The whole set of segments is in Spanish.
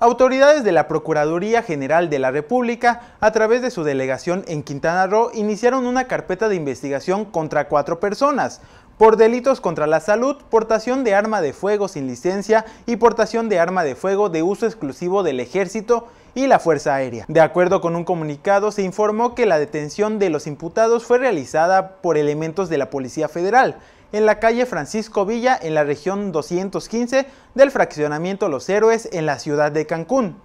Autoridades de la Procuraduría General de la República, a través de su delegación en Quintana Roo, iniciaron una carpeta de investigación contra cuatro personas por delitos contra la salud, portación de arma de fuego sin licencia y portación de arma de fuego de uso exclusivo del ejército y la Fuerza Aérea. De acuerdo con un comunicado, se informó que la detención de los imputados fue realizada por elementos de la Policía Federal, en la calle Francisco Villa en la región 215 del fraccionamiento Los Héroes en la ciudad de Cancún.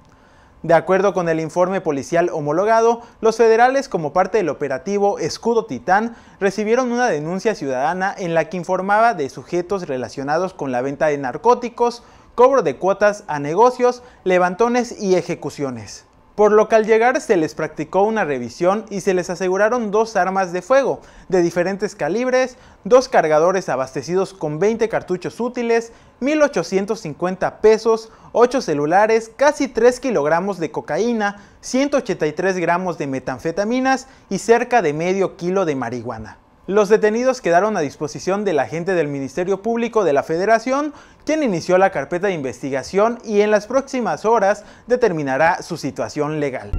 De acuerdo con el informe policial homologado, los federales como parte del operativo Escudo Titán recibieron una denuncia ciudadana en la que informaba de sujetos relacionados con la venta de narcóticos, cobro de cuotas a negocios, levantones y ejecuciones por lo que al llegar se les practicó una revisión y se les aseguraron dos armas de fuego de diferentes calibres, dos cargadores abastecidos con 20 cartuchos útiles, 1.850 pesos, 8 celulares, casi 3 kilogramos de cocaína, 183 gramos de metanfetaminas y cerca de medio kilo de marihuana. Los detenidos quedaron a disposición del agente del Ministerio Público de la Federación, quien inició la carpeta de investigación y en las próximas horas determinará su situación legal.